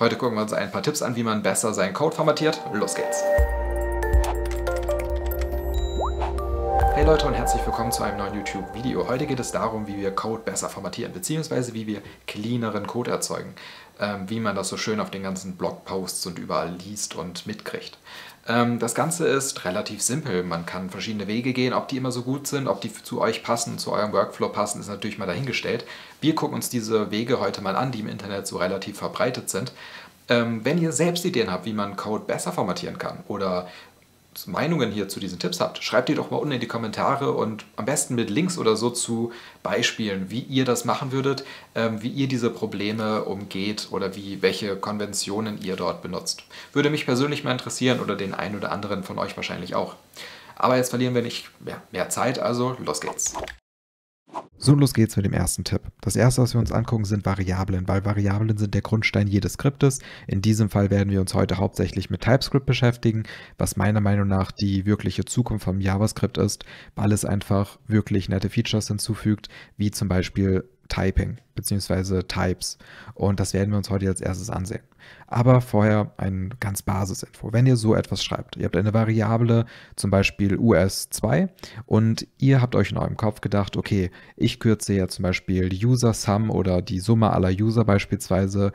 Heute gucken wir uns ein paar Tipps an, wie man besser seinen Code formatiert. Los geht's! Hey Leute und herzlich willkommen zu einem neuen YouTube-Video. Heute geht es darum, wie wir Code besser formatieren, beziehungsweise wie wir cleaneren Code erzeugen. Ähm, wie man das so schön auf den ganzen Blogposts und überall liest und mitkriegt. Ähm, das Ganze ist relativ simpel. Man kann verschiedene Wege gehen. Ob die immer so gut sind, ob die zu euch passen, zu eurem Workflow passen, ist natürlich mal dahingestellt. Wir gucken uns diese Wege heute mal an, die im Internet so relativ verbreitet sind. Ähm, wenn ihr selbst Ideen habt, wie man Code besser formatieren kann oder Meinungen hier zu diesen Tipps habt, schreibt die doch mal unten in die Kommentare und am besten mit Links oder so zu Beispielen, wie ihr das machen würdet, ähm, wie ihr diese Probleme umgeht oder wie welche Konventionen ihr dort benutzt. Würde mich persönlich mal interessieren oder den einen oder anderen von euch wahrscheinlich auch. Aber jetzt verlieren wir nicht mehr, mehr Zeit, also los geht's. So, los geht's mit dem ersten Tipp. Das erste, was wir uns angucken, sind Variablen, weil Variablen sind der Grundstein jedes Skriptes. In diesem Fall werden wir uns heute hauptsächlich mit TypeScript beschäftigen, was meiner Meinung nach die wirkliche Zukunft vom JavaScript ist, weil es einfach wirklich nette Features hinzufügt, wie zum Beispiel Typing bzw. Types. Und das werden wir uns heute als erstes ansehen. Aber vorher ein ganz Basisinfo. Wenn ihr so etwas schreibt, ihr habt eine Variable, zum Beispiel US2, und ihr habt euch in eurem Kopf gedacht, okay, ich kürze ja zum Beispiel die User-Sum oder die Summe aller User beispielsweise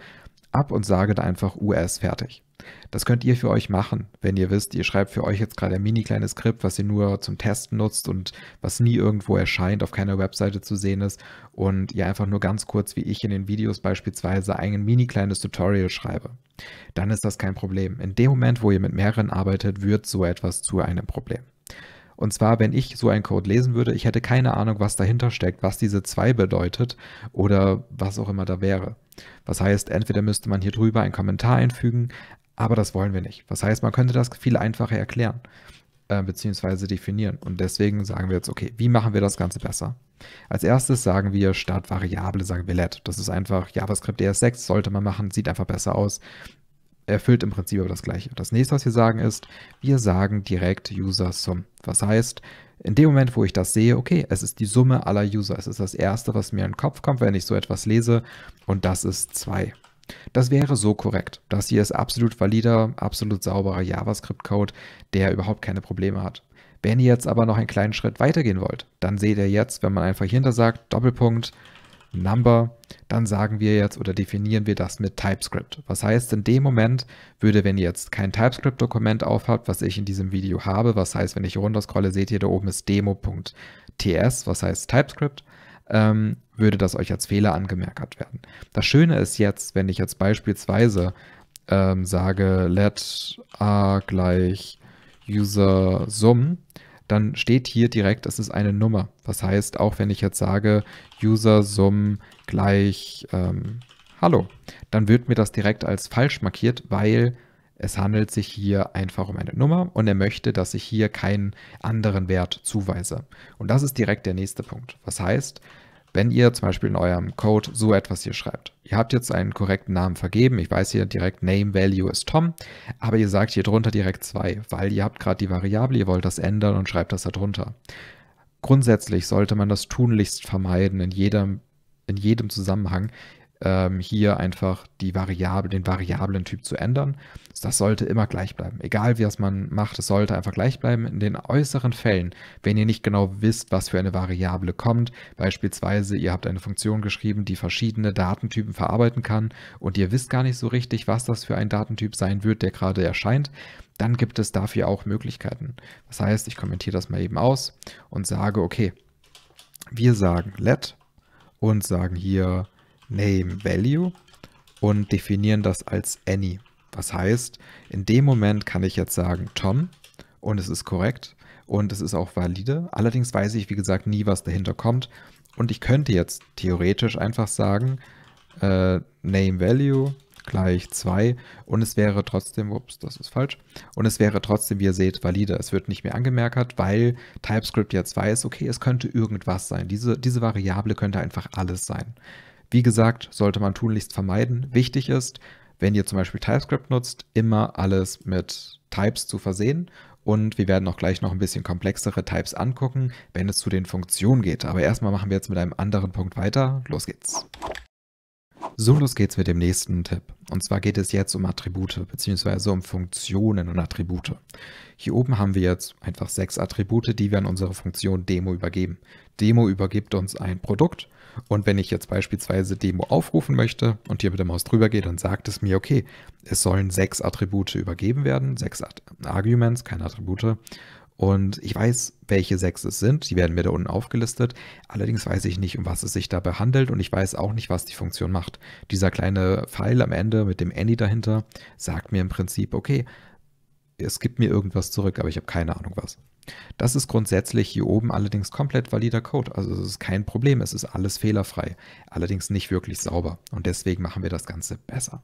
ab und sage da einfach US fertig. Das könnt ihr für euch machen, wenn ihr wisst, ihr schreibt für euch jetzt gerade ein mini kleines Skript, was ihr nur zum Testen nutzt und was nie irgendwo erscheint, auf keiner Webseite zu sehen ist und ihr einfach nur ganz kurz, wie ich in den Videos beispielsweise, ein mini kleines Tutorial schreibe. Dann ist das kein Problem. In dem Moment, wo ihr mit mehreren arbeitet, wird so etwas zu einem Problem. Und zwar, wenn ich so einen Code lesen würde, ich hätte keine Ahnung, was dahinter steckt, was diese 2 bedeutet oder was auch immer da wäre. Was heißt, entweder müsste man hier drüber einen Kommentar einfügen, aber das wollen wir nicht. Was heißt, man könnte das viel einfacher erklären äh, bzw. definieren. Und deswegen sagen wir jetzt, okay, wie machen wir das Ganze besser? Als erstes sagen wir statt Variable sagen wir let. Das ist einfach JavaScript ES6, sollte man machen, sieht einfach besser aus erfüllt im Prinzip aber das Gleiche. Das nächste, was wir sagen, ist, wir sagen direkt User Sum. Was heißt, in dem Moment, wo ich das sehe, okay, es ist die Summe aller User. Es ist das Erste, was mir in den Kopf kommt, wenn ich so etwas lese. Und das ist 2. Das wäre so korrekt. Das hier ist absolut valider, absolut sauberer JavaScript-Code, der überhaupt keine Probleme hat. Wenn ihr jetzt aber noch einen kleinen Schritt weitergehen wollt, dann seht ihr jetzt, wenn man einfach hinter sagt, Doppelpunkt, Number, dann sagen wir jetzt oder definieren wir das mit TypeScript. Was heißt, in dem Moment würde, wenn ihr jetzt kein TypeScript-Dokument aufhabt, was ich in diesem Video habe, was heißt, wenn ich runterscrolle, seht ihr, da oben ist demo.ts, was heißt TypeScript ähm, würde das euch als Fehler angemerkt werden. Das Schöne ist jetzt, wenn ich jetzt beispielsweise ähm, sage let a gleich user sum, dann steht hier direkt, es ist eine Nummer. Das heißt, auch wenn ich jetzt sage user sum gleich ähm, hallo, dann wird mir das direkt als falsch markiert, weil es handelt sich hier einfach um eine Nummer und er möchte, dass ich hier keinen anderen Wert zuweise. Und das ist direkt der nächste Punkt. Was heißt, wenn ihr zum Beispiel in eurem Code so etwas hier schreibt, ihr habt jetzt einen korrekten Namen vergeben, ich weiß hier direkt Name Value ist Tom, aber ihr sagt hier drunter direkt 2, weil ihr habt gerade die Variable, ihr wollt das ändern und schreibt das da drunter. Grundsätzlich sollte man das tunlichst vermeiden in jedem in jedem Zusammenhang, ähm, hier einfach die Variable, den Variablentyp zu ändern. Das sollte immer gleich bleiben. Egal, wie das man macht, es sollte einfach gleich bleiben. In den äußeren Fällen, wenn ihr nicht genau wisst, was für eine Variable kommt, beispielsweise ihr habt eine Funktion geschrieben, die verschiedene Datentypen verarbeiten kann und ihr wisst gar nicht so richtig, was das für ein Datentyp sein wird, der gerade erscheint, dann gibt es dafür auch Möglichkeiten. Das heißt, ich kommentiere das mal eben aus und sage, okay, wir sagen let und sagen hier Name Value und definieren das als Any. Was heißt, in dem Moment kann ich jetzt sagen Tom und es ist korrekt und es ist auch valide. Allerdings weiß ich, wie gesagt, nie, was dahinter kommt. Und ich könnte jetzt theoretisch einfach sagen, äh, Name Value gleich 2 und es wäre trotzdem, ups, das ist falsch, und es wäre trotzdem, wie ihr seht, valide. Es wird nicht mehr angemerkt, weil TypeScript jetzt weiß, okay, es könnte irgendwas sein. Diese, diese Variable könnte einfach alles sein. Wie gesagt, sollte man tunlichst vermeiden. Wichtig ist, wenn ihr zum Beispiel TypeScript nutzt, immer alles mit Types zu versehen. Und wir werden auch gleich noch ein bisschen komplexere Types angucken, wenn es zu den Funktionen geht. Aber erstmal machen wir jetzt mit einem anderen Punkt weiter. Los geht's. So, los geht's mit dem nächsten Tipp. Und zwar geht es jetzt um Attribute beziehungsweise um Funktionen und Attribute. Hier oben haben wir jetzt einfach sechs Attribute, die wir an unsere Funktion Demo übergeben. Demo übergibt uns ein Produkt und wenn ich jetzt beispielsweise Demo aufrufen möchte und hier mit der Maus drüber gehe, dann sagt es mir, okay, es sollen sechs Attribute übergeben werden, sechs At Arguments, keine Attribute. Und ich weiß, welche sechs es sind. Die werden mir da unten aufgelistet. Allerdings weiß ich nicht, um was es sich dabei handelt und ich weiß auch nicht, was die Funktion macht. Dieser kleine Pfeil am Ende mit dem Any dahinter sagt mir im Prinzip, okay, es gibt mir irgendwas zurück, aber ich habe keine Ahnung was. Das ist grundsätzlich hier oben allerdings komplett valider Code. Also es ist kein Problem, es ist alles fehlerfrei, allerdings nicht wirklich sauber. Und deswegen machen wir das Ganze besser.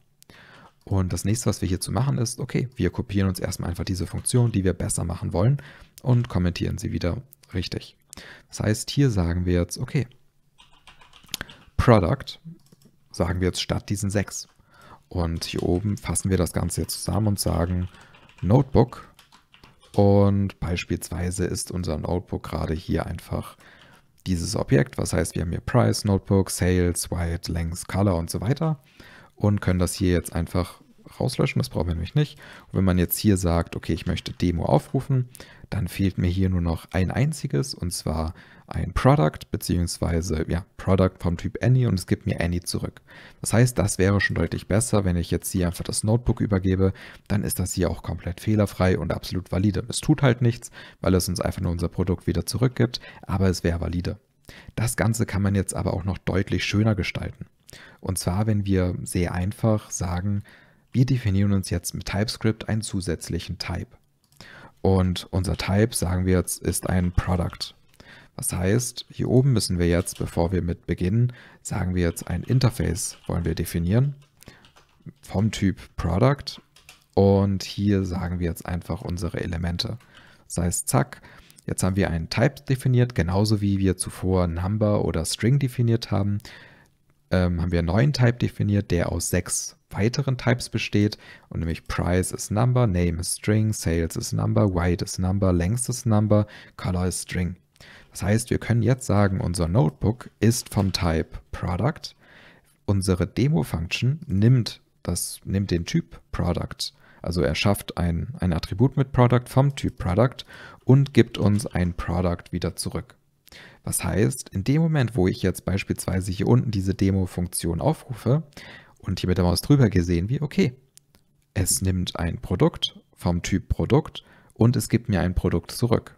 Und das nächste, was wir hier zu machen ist, okay, wir kopieren uns erstmal einfach diese Funktion, die wir besser machen wollen und kommentieren sie wieder richtig. Das heißt, hier sagen wir jetzt, okay, Product sagen wir jetzt statt diesen 6. Und hier oben fassen wir das Ganze jetzt zusammen und sagen Notebook und beispielsweise ist unser Notebook gerade hier einfach dieses Objekt. Was heißt, wir haben hier Price, Notebook, Sales, White, Length, Color und so weiter und können das hier jetzt einfach rauslöschen, das brauchen wir nämlich nicht. Und wenn man jetzt hier sagt, okay, ich möchte Demo aufrufen, dann fehlt mir hier nur noch ein einziges und zwar ein Product beziehungsweise ja, Product vom Typ Any und es gibt mir Any zurück. Das heißt, das wäre schon deutlich besser, wenn ich jetzt hier einfach das Notebook übergebe, dann ist das hier auch komplett fehlerfrei und absolut valide. Es tut halt nichts, weil es uns einfach nur unser Produkt wieder zurückgibt, aber es wäre valide. Das Ganze kann man jetzt aber auch noch deutlich schöner gestalten. Und zwar, wenn wir sehr einfach sagen, wir definieren uns jetzt mit TypeScript einen zusätzlichen Type. Und unser Type, sagen wir jetzt, ist ein Product. Das heißt, hier oben müssen wir jetzt, bevor wir mit beginnen, sagen wir jetzt ein Interface wollen wir definieren vom Typ Product und hier sagen wir jetzt einfach unsere Elemente. Das heißt, zack, jetzt haben wir einen Type definiert, genauso wie wir zuvor Number oder String definiert haben ähm, haben wir einen neuen Type definiert, der aus sechs weiteren Types besteht. Und nämlich Price ist Number, Name ist String, Sales ist Number, White ist Number, Length ist Number, Color ist String. Das heißt, wir können jetzt sagen, unser Notebook ist vom Type Product. Unsere Demo-Function nimmt, nimmt den Typ Product. Also er schafft ein, ein Attribut mit Product vom Typ Product und gibt uns ein Product wieder zurück. Was heißt, in dem Moment, wo ich jetzt beispielsweise hier unten diese Demo-Funktion aufrufe und hier mit der Maus drüber gesehen wie, okay, es nimmt ein Produkt vom Typ Produkt und es gibt mir ein Produkt zurück.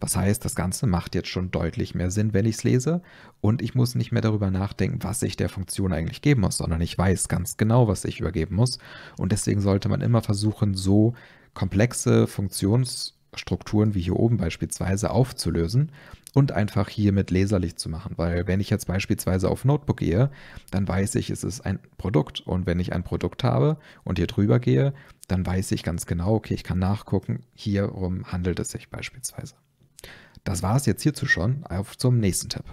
Was heißt, das Ganze macht jetzt schon deutlich mehr Sinn, wenn ich es lese und ich muss nicht mehr darüber nachdenken, was ich der Funktion eigentlich geben muss, sondern ich weiß ganz genau, was ich übergeben muss und deswegen sollte man immer versuchen, so komplexe Funktionsstrukturen wie hier oben beispielsweise aufzulösen und einfach hier mit Laserlicht zu machen. Weil wenn ich jetzt beispielsweise auf Notebook gehe, dann weiß ich, es ist ein Produkt. Und wenn ich ein Produkt habe und hier drüber gehe, dann weiß ich ganz genau, okay, ich kann nachgucken, hierum handelt es sich beispielsweise. Das war es jetzt hierzu schon. Auf zum nächsten Tipp.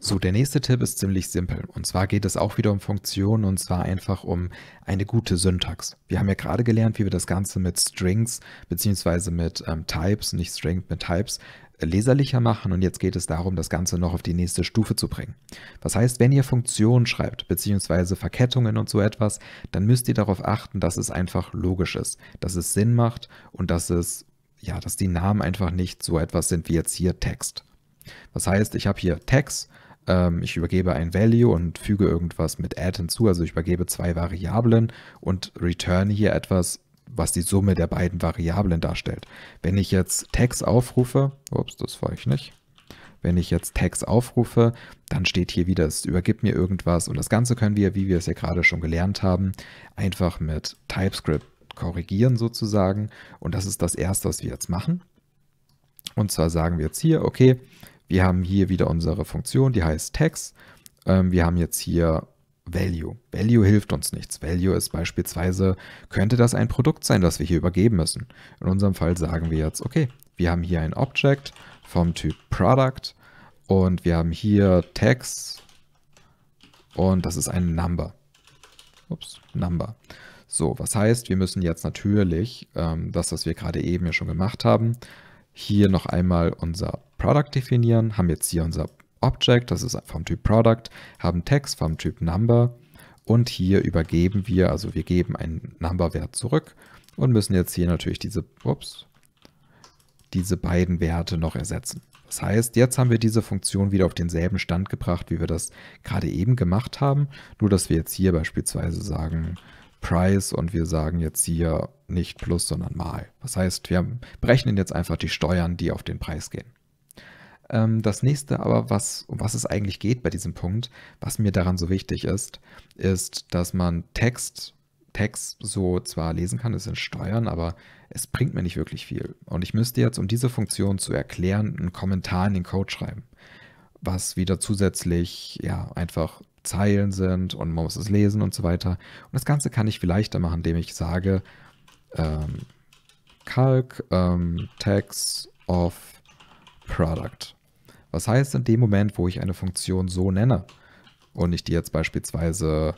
So, der nächste Tipp ist ziemlich simpel. Und zwar geht es auch wieder um Funktionen und zwar einfach um eine gute Syntax. Wir haben ja gerade gelernt, wie wir das Ganze mit Strings beziehungsweise mit ähm, Types, nicht String, mit Types leserlicher machen und jetzt geht es darum, das Ganze noch auf die nächste Stufe zu bringen. Das heißt, wenn ihr Funktionen schreibt, beziehungsweise Verkettungen und so etwas, dann müsst ihr darauf achten, dass es einfach logisch ist, dass es Sinn macht und dass es, ja, dass die Namen einfach nicht so etwas sind wie jetzt hier Text. Das heißt, ich habe hier Text, ähm, ich übergebe ein Value und füge irgendwas mit add hinzu, also ich übergebe zwei Variablen und return hier etwas, was die Summe der beiden Variablen darstellt. Wenn ich jetzt Tags aufrufe, ups, das war ich nicht. Wenn ich jetzt Tags aufrufe, dann steht hier wieder, es übergibt mir irgendwas und das Ganze können wir, wie wir es ja gerade schon gelernt haben, einfach mit TypeScript korrigieren sozusagen und das ist das erste, was wir jetzt machen. Und zwar sagen wir jetzt hier, okay, wir haben hier wieder unsere Funktion, die heißt Tags, ähm, Wir haben jetzt hier Value. Value hilft uns nichts. Value ist beispielsweise, könnte das ein Produkt sein, das wir hier übergeben müssen? In unserem Fall sagen wir jetzt, okay, wir haben hier ein Object vom Typ Product und wir haben hier Tags und das ist ein Number. Ups, Number. So, was heißt, wir müssen jetzt natürlich ähm, das, was wir gerade eben ja schon gemacht haben, hier noch einmal unser Product definieren, haben jetzt hier unser Object, das ist vom Typ Product, haben Text vom Typ Number und hier übergeben wir, also wir geben einen Number-Wert zurück und müssen jetzt hier natürlich diese, ups, diese beiden Werte noch ersetzen. Das heißt, jetzt haben wir diese Funktion wieder auf denselben Stand gebracht, wie wir das gerade eben gemacht haben. Nur, dass wir jetzt hier beispielsweise sagen Price und wir sagen jetzt hier nicht plus, sondern mal. Das heißt, wir berechnen jetzt einfach die Steuern, die auf den Preis gehen. Ähm, das nächste aber, was, um was es eigentlich geht bei diesem Punkt, was mir daran so wichtig ist, ist, dass man Text, Text so zwar lesen kann, es sind Steuern, aber es bringt mir nicht wirklich viel. Und ich müsste jetzt, um diese Funktion zu erklären, einen Kommentar in den Code schreiben. Was wieder zusätzlich, ja, einfach Zeilen sind und man muss es lesen und so weiter. Und das Ganze kann ich viel leichter machen, indem ich sage, ähm, Calc ähm, Tags of Product. Was heißt, in dem Moment, wo ich eine Funktion so nenne und ich die jetzt beispielsweise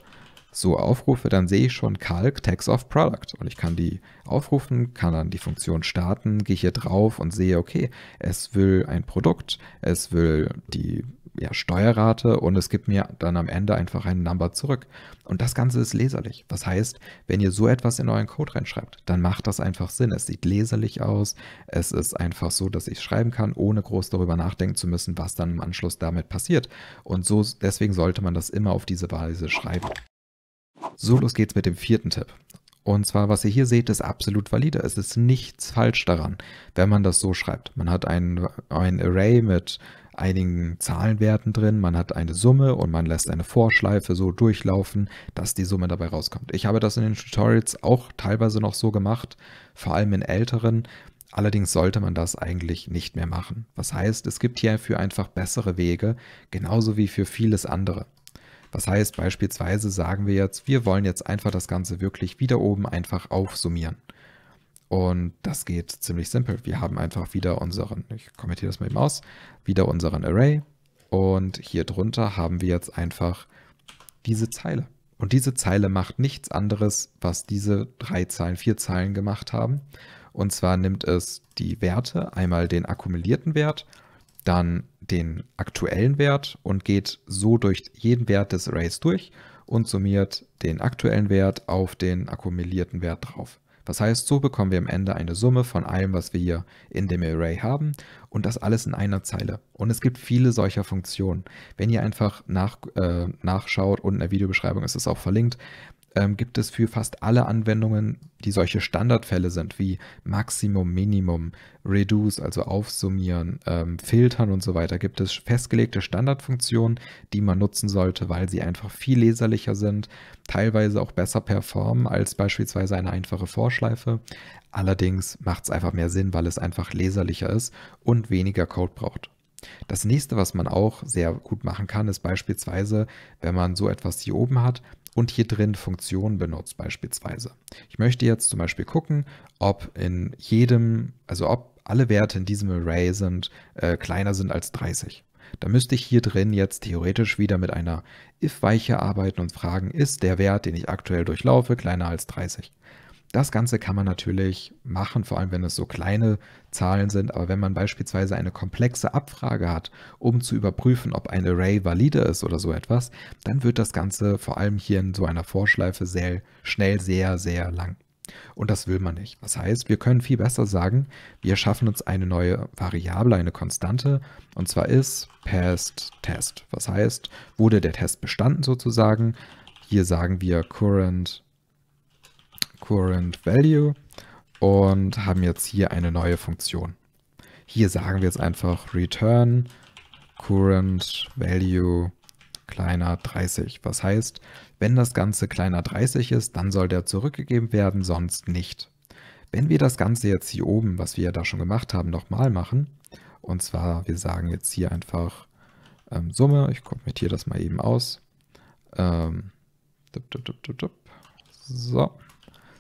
so aufrufe, dann sehe ich schon Calc Tags of Product und ich kann die aufrufen, kann dann die Funktion starten, gehe hier drauf und sehe, okay, es will ein Produkt, es will die ja, Steuerrate und es gibt mir dann am Ende einfach einen Number zurück. Und das Ganze ist leserlich. Das heißt, wenn ihr so etwas in euren Code reinschreibt, dann macht das einfach Sinn. Es sieht leserlich aus. Es ist einfach so, dass ich schreiben kann, ohne groß darüber nachdenken zu müssen, was dann im Anschluss damit passiert. Und so, deswegen sollte man das immer auf diese Weise schreiben. So, los geht's mit dem vierten Tipp. Und zwar, was ihr hier seht, ist absolut valide. Es ist nichts falsch daran, wenn man das so schreibt. Man hat ein, ein Array mit einigen Zahlenwerten drin. Man hat eine Summe und man lässt eine Vorschleife so durchlaufen, dass die Summe dabei rauskommt. Ich habe das in den Tutorials auch teilweise noch so gemacht, vor allem in älteren. Allerdings sollte man das eigentlich nicht mehr machen. Was heißt, es gibt hierfür einfach bessere Wege, genauso wie für vieles andere. Was heißt beispielsweise sagen wir jetzt, wir wollen jetzt einfach das Ganze wirklich wieder oben einfach aufsummieren. Und das geht ziemlich simpel. Wir haben einfach wieder unseren, ich kommentiere das mal eben aus, wieder unseren Array. Und hier drunter haben wir jetzt einfach diese Zeile. Und diese Zeile macht nichts anderes, was diese drei Zeilen, vier Zeilen gemacht haben. Und zwar nimmt es die Werte, einmal den akkumulierten Wert, dann den aktuellen Wert und geht so durch jeden Wert des Arrays durch und summiert den aktuellen Wert auf den akkumulierten Wert drauf. Das heißt, so bekommen wir am Ende eine Summe von allem, was wir hier in dem Array haben und das alles in einer Zeile. Und es gibt viele solcher Funktionen. Wenn ihr einfach nach, äh, nachschaut, unten in der Videobeschreibung ist es auch verlinkt, ähm, gibt es für fast alle Anwendungen, die solche Standardfälle sind, wie Maximum, Minimum, Reduce, also aufsummieren, ähm, filtern und so weiter, gibt es festgelegte Standardfunktionen, die man nutzen sollte, weil sie einfach viel leserlicher sind, teilweise auch besser performen als beispielsweise eine einfache Vorschleife. Allerdings macht es einfach mehr Sinn, weil es einfach leserlicher ist und weniger Code braucht. Das nächste, was man auch sehr gut machen kann, ist beispielsweise, wenn man so etwas hier oben hat, und hier drin Funktionen benutzt beispielsweise. Ich möchte jetzt zum Beispiel gucken, ob in jedem, also ob alle Werte in diesem Array sind äh, kleiner sind als 30. Da müsste ich hier drin jetzt theoretisch wieder mit einer if-Weiche arbeiten und fragen, ist der Wert, den ich aktuell durchlaufe, kleiner als 30? Das Ganze kann man natürlich machen, vor allem wenn es so kleine Zahlen sind, aber wenn man beispielsweise eine komplexe Abfrage hat, um zu überprüfen, ob ein Array valide ist oder so etwas, dann wird das Ganze vor allem hier in so einer Vorschleife sehr schnell sehr, sehr lang. Und das will man nicht. Das heißt, wir können viel besser sagen, wir schaffen uns eine neue Variable, eine Konstante, und zwar ist past test. Was heißt, wurde der Test bestanden sozusagen? Hier sagen wir current Current Value und haben jetzt hier eine neue Funktion. Hier sagen wir jetzt einfach return current value kleiner 30. Was heißt, wenn das Ganze kleiner 30 ist, dann soll der zurückgegeben werden, sonst nicht. Wenn wir das Ganze jetzt hier oben, was wir ja da schon gemacht haben, nochmal machen, und zwar wir sagen jetzt hier einfach ähm, Summe, ich kommentiere das mal eben aus. Ähm, dup, dup, dup, so,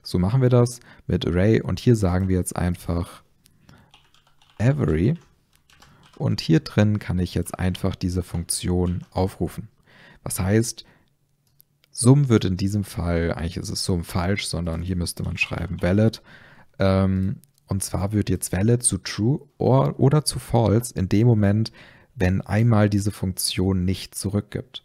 so machen wir das mit Array und hier sagen wir jetzt einfach every und hier drin kann ich jetzt einfach diese Funktion aufrufen. Was heißt, Sum wird in diesem Fall, eigentlich ist es Sum falsch, sondern hier müsste man schreiben valid. Ähm, und zwar wird jetzt valid zu true or, oder zu false in dem Moment, wenn einmal diese Funktion nicht zurückgibt.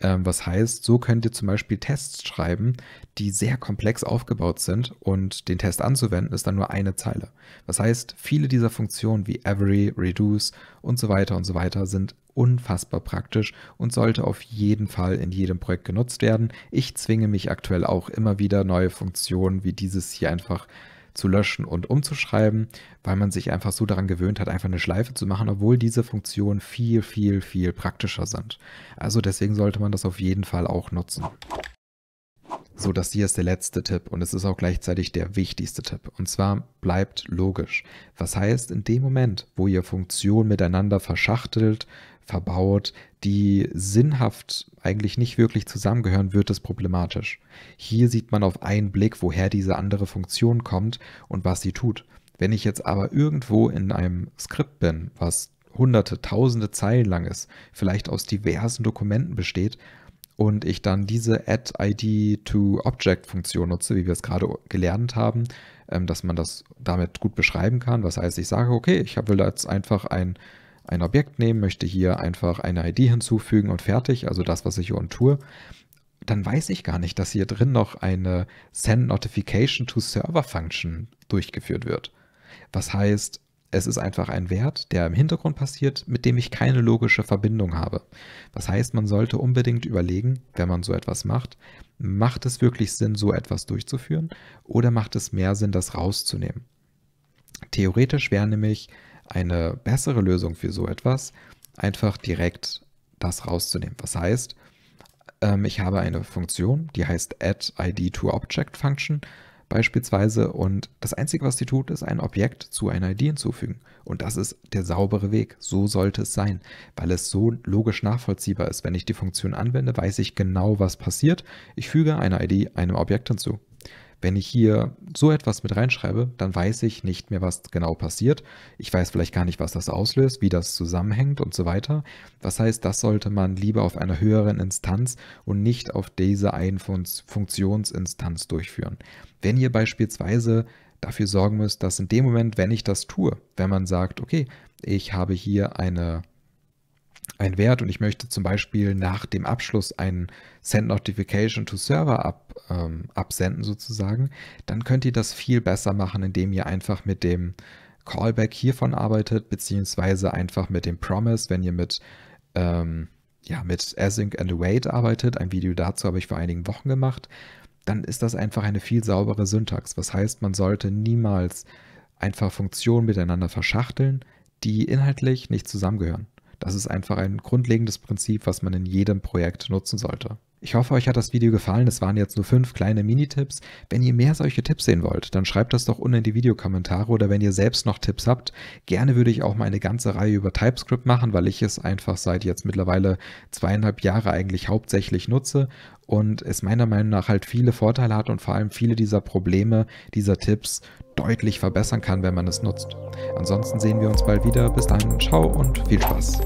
Ähm, was heißt, so könnt ihr zum Beispiel Tests schreiben, die sehr komplex aufgebaut sind und den Test anzuwenden ist dann nur eine Zeile. Was heißt, viele dieser Funktionen wie every, reduce und so weiter und so weiter sind unfassbar praktisch und sollte auf jeden Fall in jedem Projekt genutzt werden. Ich zwinge mich aktuell auch immer wieder neue Funktionen wie dieses hier einfach äh, zu löschen und umzuschreiben, weil man sich einfach so daran gewöhnt hat, einfach eine Schleife zu machen, obwohl diese Funktionen viel, viel, viel praktischer sind. Also deswegen sollte man das auf jeden Fall auch nutzen. So, das hier ist der letzte Tipp und es ist auch gleichzeitig der wichtigste Tipp. Und zwar bleibt logisch. Was heißt, in dem Moment, wo ihr Funktionen miteinander verschachtelt, verbaut, die sinnhaft eigentlich nicht wirklich zusammengehören, wird es problematisch. Hier sieht man auf einen Blick, woher diese andere Funktion kommt und was sie tut. Wenn ich jetzt aber irgendwo in einem Skript bin, was hunderte, tausende Zeilen lang ist, vielleicht aus diversen Dokumenten besteht, und ich dann diese Add ID to object funktion nutze, wie wir es gerade gelernt haben, ähm, dass man das damit gut beschreiben kann. Was heißt, ich sage, okay, ich will jetzt einfach ein, ein Objekt nehmen, möchte hier einfach eine ID hinzufügen und fertig, also das, was ich hier und tue. Dann weiß ich gar nicht, dass hier drin noch eine Send Notification to Server Function durchgeführt wird. Was heißt, es ist einfach ein Wert, der im Hintergrund passiert, mit dem ich keine logische Verbindung habe. Das heißt, man sollte unbedingt überlegen, wenn man so etwas macht, macht es wirklich Sinn, so etwas durchzuführen oder macht es mehr Sinn, das rauszunehmen? Theoretisch wäre nämlich eine bessere Lösung für so etwas, einfach direkt das rauszunehmen. Was heißt, ähm, ich habe eine Funktion, die heißt addIDToObjectFunction function beispielsweise. Und das Einzige, was sie tut, ist ein Objekt zu einer ID hinzufügen. Und das ist der saubere Weg. So sollte es sein, weil es so logisch nachvollziehbar ist. Wenn ich die Funktion anwende, weiß ich genau, was passiert. Ich füge eine ID einem Objekt hinzu. Wenn ich hier so etwas mit reinschreibe, dann weiß ich nicht mehr, was genau passiert. Ich weiß vielleicht gar nicht, was das auslöst, wie das zusammenhängt und so weiter. Das heißt, das sollte man lieber auf einer höheren Instanz und nicht auf dieser einen Funktionsinstanz durchführen. Wenn ihr beispielsweise dafür sorgen müsst, dass in dem Moment, wenn ich das tue, wenn man sagt, okay, ich habe hier eine ein Wert und ich möchte zum Beispiel nach dem Abschluss ein Send Notification to Server ab, ähm, absenden sozusagen, dann könnt ihr das viel besser machen, indem ihr einfach mit dem Callback hiervon arbeitet, beziehungsweise einfach mit dem Promise, wenn ihr mit, ähm, ja, mit Async and Await arbeitet. Ein Video dazu habe ich vor einigen Wochen gemacht. Dann ist das einfach eine viel saubere Syntax. Was heißt, man sollte niemals einfach Funktionen miteinander verschachteln, die inhaltlich nicht zusammengehören. Das ist einfach ein grundlegendes Prinzip, was man in jedem Projekt nutzen sollte. Ich hoffe, euch hat das Video gefallen. Es waren jetzt nur fünf kleine Mini-Tipps. Wenn ihr mehr solche Tipps sehen wollt, dann schreibt das doch unten in die Videokommentare oder wenn ihr selbst noch Tipps habt. Gerne würde ich auch mal eine ganze Reihe über TypeScript machen, weil ich es einfach seit jetzt mittlerweile zweieinhalb Jahre eigentlich hauptsächlich nutze und es meiner Meinung nach halt viele Vorteile hat und vor allem viele dieser Probleme, dieser Tipps deutlich verbessern kann, wenn man es nutzt. Ansonsten sehen wir uns bald wieder. Bis dann, ciao und viel Spaß.